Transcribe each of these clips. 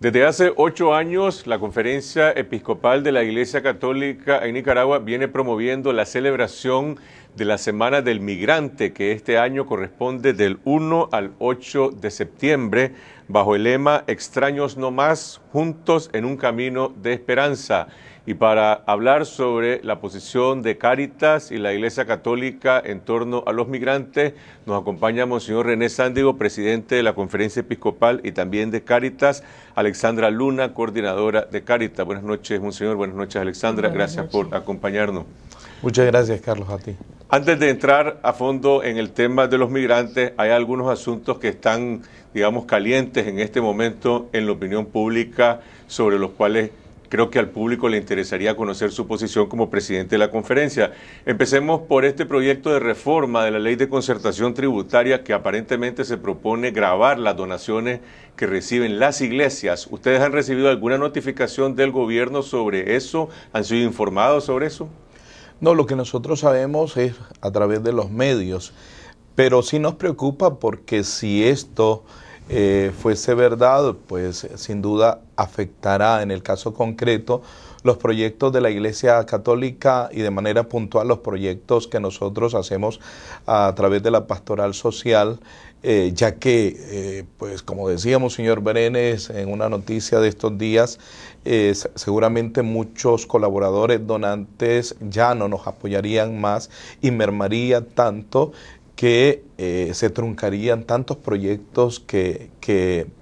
Desde hace ocho años, la Conferencia Episcopal de la Iglesia Católica en Nicaragua viene promoviendo la celebración de la Semana del Migrante, que este año corresponde del 1 al 8 de septiembre, bajo el lema Extraños no más, juntos en un camino de esperanza. Y para hablar sobre la posición de Cáritas y la Iglesia Católica en torno a los migrantes, nos acompaña Monseñor René Sándigo, presidente de la Conferencia Episcopal y también de Cáritas, Alexandra Luna, coordinadora de Cáritas. Buenas noches, Monseñor. Buenas noches, Alexandra. Gracias por acompañarnos. Muchas gracias, Carlos, a ti. Antes de entrar a fondo en el tema de los migrantes, hay algunos asuntos que están, digamos, calientes en este momento en la opinión pública, sobre los cuales creo que al público le interesaría conocer su posición como presidente de la conferencia. Empecemos por este proyecto de reforma de la ley de concertación tributaria que aparentemente se propone grabar las donaciones que reciben las iglesias. ¿Ustedes han recibido alguna notificación del gobierno sobre eso? ¿Han sido informados sobre eso? No, lo que nosotros sabemos es a través de los medios, pero sí nos preocupa porque si esto eh, fuese verdad, pues sin duda afectará en el caso concreto los proyectos de la Iglesia Católica y de manera puntual los proyectos que nosotros hacemos a través de la pastoral social eh, ya que, eh, pues como decíamos, señor Berenes, en una noticia de estos días, eh, seguramente muchos colaboradores donantes ya no nos apoyarían más y mermaría tanto que se truncarían tantos proyectos que,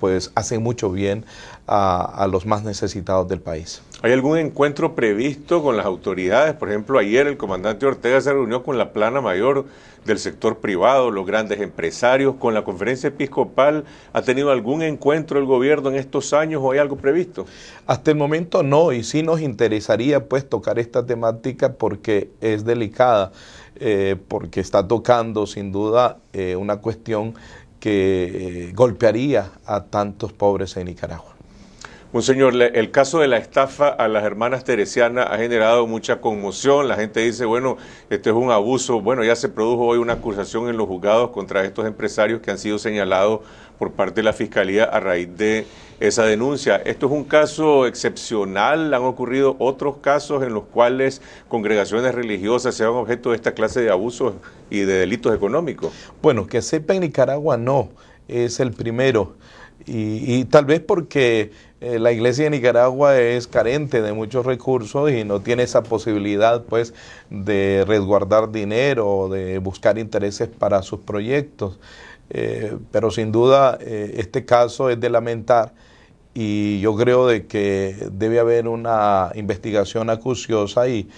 pues hacen mucho bien a los más necesitados del país. ¿Hay algún encuentro previsto con las autoridades? Por ejemplo, ayer el comandante Ortega se reunió con la plana mayor del sector privado, los grandes empresarios, con la conferencia episcopal. ¿Ha tenido algún encuentro el gobierno en estos años o hay algo previsto? Hasta el momento no, y sí nos interesaría pues tocar esta temática porque es delicada, eh, porque está tocando sin duda eh, una cuestión que eh, golpearía a tantos pobres en Nicaragua. Monseñor, el caso de la estafa a las hermanas teresianas ha generado mucha conmoción. La gente dice, bueno, esto es un abuso. Bueno, ya se produjo hoy una acusación en los juzgados contra estos empresarios que han sido señalados por parte de la Fiscalía a raíz de esa denuncia. Esto es un caso excepcional. Han ocurrido otros casos en los cuales congregaciones religiosas se sean objeto de esta clase de abusos y de delitos económicos. Bueno, que sepa en Nicaragua no, es el primero. y tal vez porque eh, la iglesia de Nicaragua es carente de muchos recursos y no tiene esa posibilidad pues de resguardar dinero, o de buscar intereses para sus proyectos. Eh, pero sin duda eh, este caso es de lamentar y yo creo de que debe haber una investigación acuciosa y,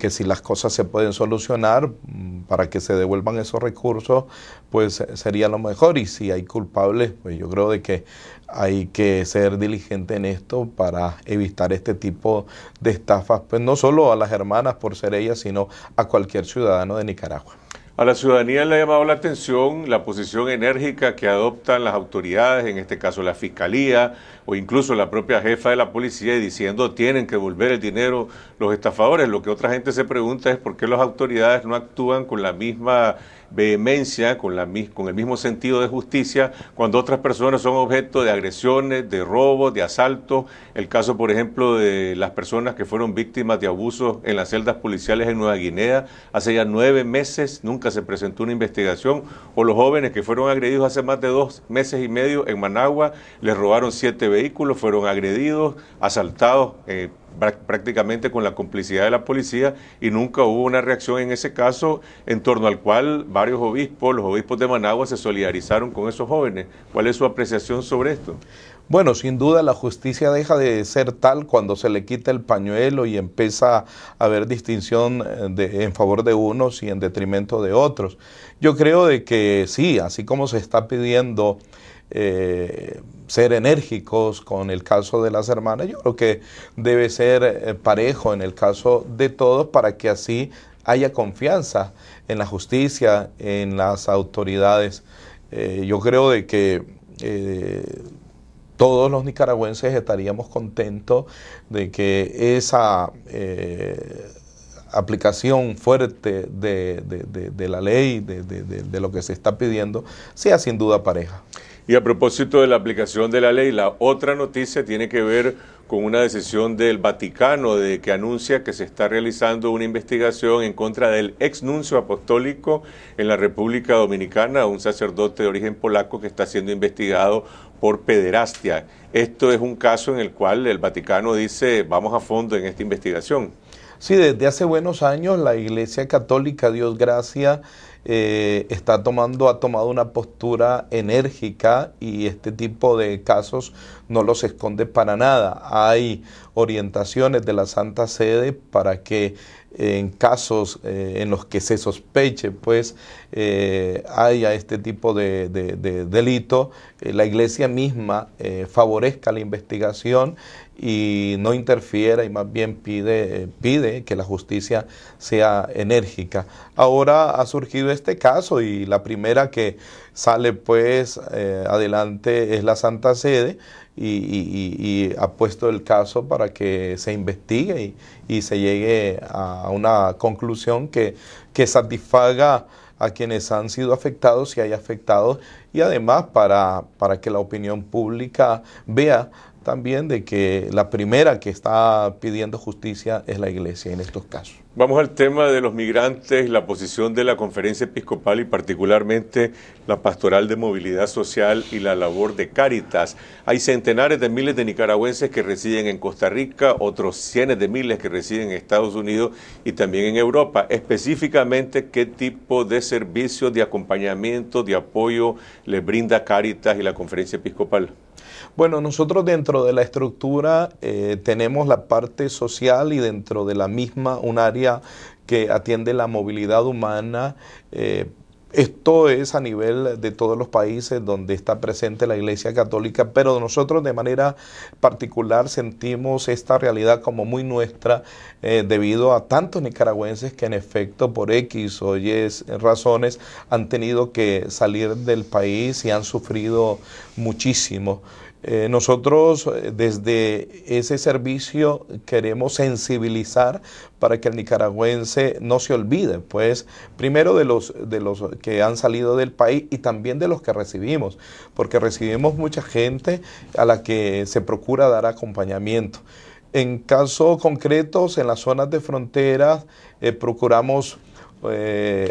que si las cosas se pueden solucionar mm, para que se devuelvan esos recursos, pues sería lo mejor y si hay culpables, pues yo creo de que hay que ser diligente en esto para evitar este tipo de estafas, pues no solo a las hermanas por ser ellas, sino a cualquier ciudadano de Nicaragua. A la ciudadanía le ha llamado la atención la posición enérgica que adoptan las autoridades, en este caso la Fiscalía o incluso la propia jefa de la policía, diciendo tienen que volver el dinero los estafadores. Lo que otra gente se pregunta es por qué las autoridades no actúan con la misma vehemencia, con, la, con el mismo sentido de justicia, cuando otras personas son objeto de agresiones, de robos, de asaltos. El caso, por ejemplo, de las personas que fueron víctimas de abusos en las celdas policiales en Nueva Guinea hace ya nueve meses, nunca se presentó una investigación. O los jóvenes que fueron agredidos hace más de dos meses y medio en Managua, les robaron siete vehículos, fueron agredidos, asaltados. Eh, prácticamente con la complicidad de la policía y nunca hubo una reacción en ese caso en torno al cual varios obispos, los obispos de Managua se solidarizaron con esos jóvenes. ¿Cuál es su apreciación sobre esto? Bueno, sin duda la justicia deja de ser tal cuando se le quita el pañuelo y empieza a haber distinción eh, en favor de unos y en detrimento de otros. Yo creo de que sí, así como se está pidiendo eh, ser enérgicos con el caso de las hermanas. Yo creo que debe ser eh, parejo en el caso de todos para que así haya confianza en la justicia, en las autoridades. Eh, yo creo de que eh, todos los nicaragüenses estaríamos contentos de que esa aplicación fuerte de, la ley, de lo que se está pidiendo, sea sin duda pareja. Y a propósito de la aplicación de la ley, la otra noticia tiene que ver con una decisión del Vaticano de que anuncia que se está realizando una investigación en contra del ex nuncio apostólico en la República Dominicana, un sacerdote de origen polaco que está siendo investigado por pederastia. Esto es un caso en el cual el Vaticano dice vamos a fondo en esta investigación. Sí, desde hace buenos años la Iglesia Católica, Dios gracia, eh, está tomando, ha tomado una postura enérgica y este tipo de casos no los esconde para nada. Hay orientaciones de la Santa Sede para que en casos eh, en los que se sospeche pues eh, haya este tipo de, delito, eh, la iglesia misma favorezca la investigación y no interfiera y más bien pide, pide que la justicia sea enérgica. Ahora ha surgido este caso y la primera que sale pues eh, adelante es la Santa Sede y, ha puesto el caso para que se investigue y, se llegue a una conclusión que, satisfaga a quienes han sido afectados y hay afectados y además para, para que la opinión pública vea también de que la primera que está pidiendo justicia es la iglesia en estos casos. Vamos al tema de los migrantes, la posición de la conferencia episcopal y particularmente la pastoral de movilidad social y la labor de Cáritas. Hay centenares de miles de nicaragüenses que residen en Costa Rica, otros cientos de miles que residen en Estados Unidos y también en Europa. Específicamente, ¿qué tipo de servicios, de acompañamiento, de apoyo le brinda Cáritas y la conferencia episcopal? Bueno, nosotros dentro de la estructura eh, tenemos la parte social y dentro de la misma un área que atiende la movilidad humana. Eh, esto es a nivel de todos los países donde está presente la Iglesia Católica, pero nosotros de manera particular sentimos esta realidad como muy nuestra eh, debido a tantos nicaragüenses que en efecto por X o Y razones han tenido que salir del país y han sufrido muchísimo. Eh, nosotros eh, desde ese servicio queremos sensibilizar para que el nicaragüense no se olvide, pues primero de los, de los que han salido del país y también de los que recibimos, porque recibimos mucha gente a la que se procura dar acompañamiento. En casos concretos, en las zonas de fronteras, eh, procuramos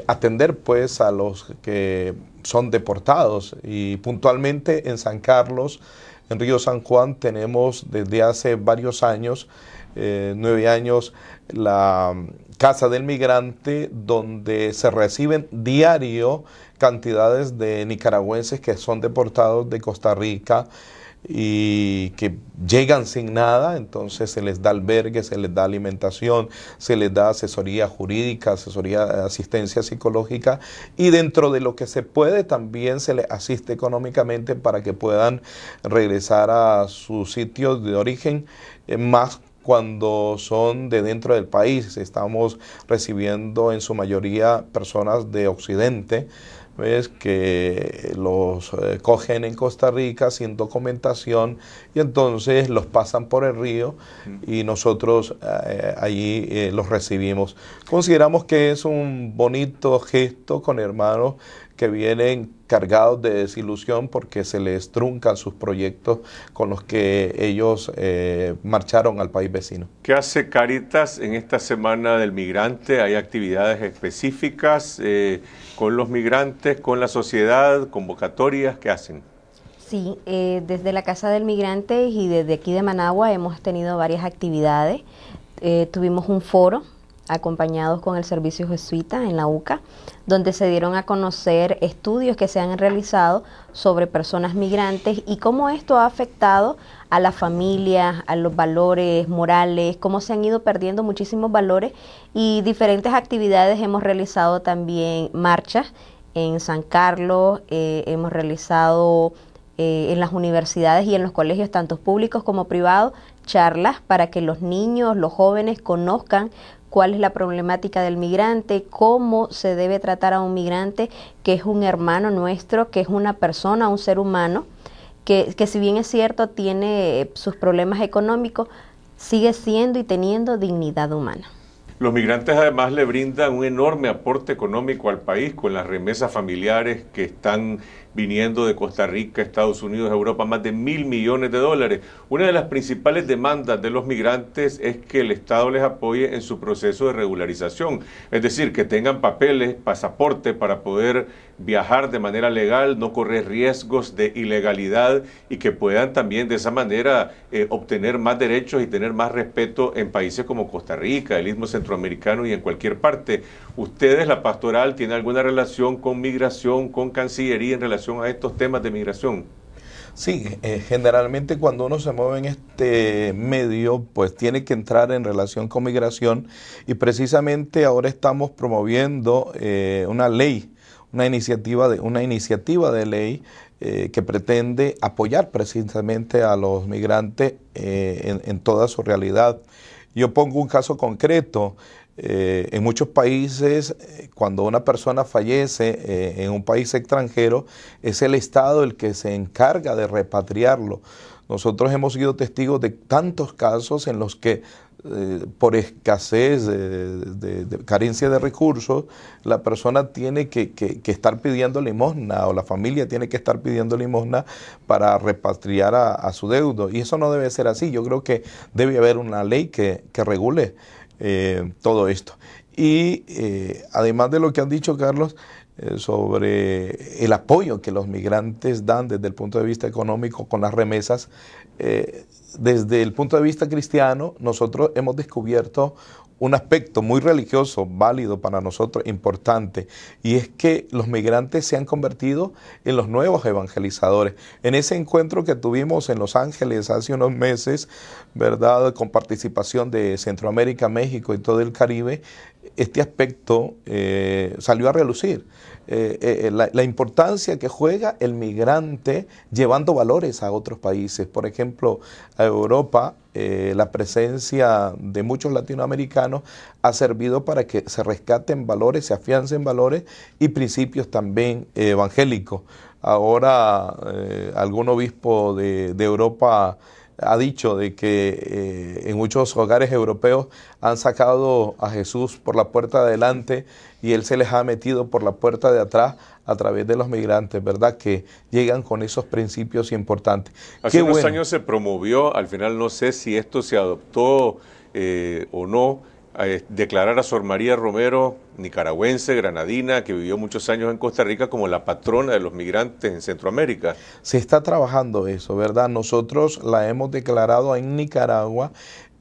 atender pues a los que son deportados y puntualmente en San Carlos en Río San Juan tenemos desde hace varios años, eh, nueve años, la mm, Casa del Migrante, donde se reciben diario cantidades de nicaragüenses que son deportados de Costa Rica y que llegan sin nada, entonces se les da albergue, se les da alimentación, se les da asesoría jurídica, asesoría, asistencia psicológica y dentro de lo que se puede también se les asiste económicamente para que puedan regresar a sus sitios de origen eh, más cuando son de dentro del país. Estamos recibiendo en su mayoría personas de Occidente ¿ves? que los eh, cogen en Costa Rica sin documentación y entonces los pasan por el río y nosotros eh, allí eh, los recibimos. Consideramos que es un bonito gesto con hermanos que vienen cargados de desilusión porque se les truncan sus proyectos con los que ellos eh, marcharon al país vecino. ¿Qué hace Caritas en esta semana del migrante? ¿Hay actividades específicas eh, con los migrantes, con la sociedad, convocatorias? ¿Qué hacen? Sí, eh, desde la Casa del Migrante y desde aquí de Managua hemos tenido varias actividades. tuvimos un foro acompañados con el servicio jesuita en la UCA, donde se dieron a conocer estudios que se han realizado sobre personas migrantes y cómo esto ha afectado a la familia, a los valores morales, cómo se han ido perdiendo muchísimos valores y diferentes actividades. Hemos realizado también marchas en San Carlos, eh, hemos realizado eh, en las universidades y en los colegios, tanto públicos como privados, charlas para que los niños, los jóvenes conozcan cuál es la problemática del migrante, cómo se debe tratar a un migrante que es un hermano nuestro, que es una persona, un ser humano, que, si bien es cierto tiene eh, sus problemas económicos, sigue siendo y teniendo dignidad humana. Los migrantes además le brindan un enorme aporte económico al país con las remesas familiares que están viniendo de Costa Rica, Estados Unidos, Europa, más de mil millones de dólares. Una de las principales demandas de los migrantes es que el Estado les apoye en su proceso de regularización, es decir, que tengan papeles, pasaporte para poder viajar de manera legal, no correr riesgos de ilegalidad y que puedan también de esa manera eh, obtener más derechos y tener más respeto en países como Costa Rica, el Istmo Centroamericano y en cualquier parte. ¿Ustedes, la pastoral, tiene alguna relación con migración, con Cancillería en relación a estos temas de migración? Sí, eh, generalmente cuando uno se mueve en este medio, pues tiene que entrar en relación con migración y precisamente ahora estamos promoviendo eh, una ley, una iniciativa de, una iniciativa de ley eh, que pretende apoyar precisamente a los migrantes en toda su realidad. Yo pongo un caso concreto. Eh, en muchos países, eh, cuando una persona fallece eh, en un país extranjero, es el Estado el que se encarga de repatriarlo. Nosotros hemos sido testigos de tantos casos en los que por escasez, de, carencia de recursos, la persona tiene que, estar pidiendo limosna o la familia tiene que estar pidiendo limosna para repatriar a, su deudo. Y eso no debe ser así. Yo creo que debe haber una ley que, que regule eh, todo esto. Y eh, además de lo que han dicho, Carlos, eh, sobre el apoyo que los migrantes dan desde el punto de vista económico con las remesas, desde el punto de vista cristiano, nosotros hemos descubierto un aspecto muy religioso, válido para nosotros, importante, y es que los migrantes se han convertido en los nuevos evangelizadores. En ese encuentro que tuvimos en Los Ángeles hace unos meses, ¿verdad? Con participación de Centroamérica, México y todo el Caribe, este aspecto eh, salió a relucir. Eh, eh, la, importancia que juega el migrante llevando valores a otros países. Por ejemplo, a Europa, la presencia de muchos latinoamericanos ha servido para que se rescaten valores, se afiancen valores y principios también evangélicos. Ahora, algún obispo de Europa ha dicho de que eh, en muchos hogares europeos han sacado a Jesús por la puerta de adelante y Él se les ha metido por la puerta de atrás a través de los migrantes, ¿verdad? Que llegan con esos principios importantes. Hace unos años se promovió, al final no sé si esto se adoptó eh, o no, eh, declarar a Sor María Romero, nicaragüense, granadina, que vivió muchos años en Costa Rica, como la patrona de los migrantes en Centroamérica. Se está trabajando eso, ¿verdad? Nosotros la hemos declarado en Nicaragua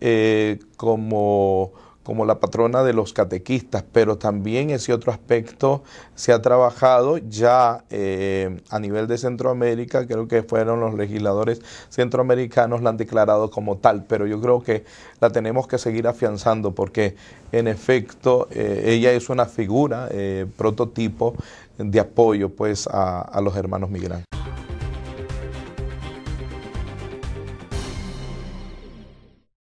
eh, como como la patrona de los catequistas, pero también ese otro aspecto se ha trabajado ya eh, a nivel de Centroamérica, creo que fueron los legisladores centroamericanos la han declarado como tal, pero yo creo que la tenemos que seguir afianzando porque en efecto eh, ella es una figura, eh, prototipo de apoyo pues a los hermanos migrantes.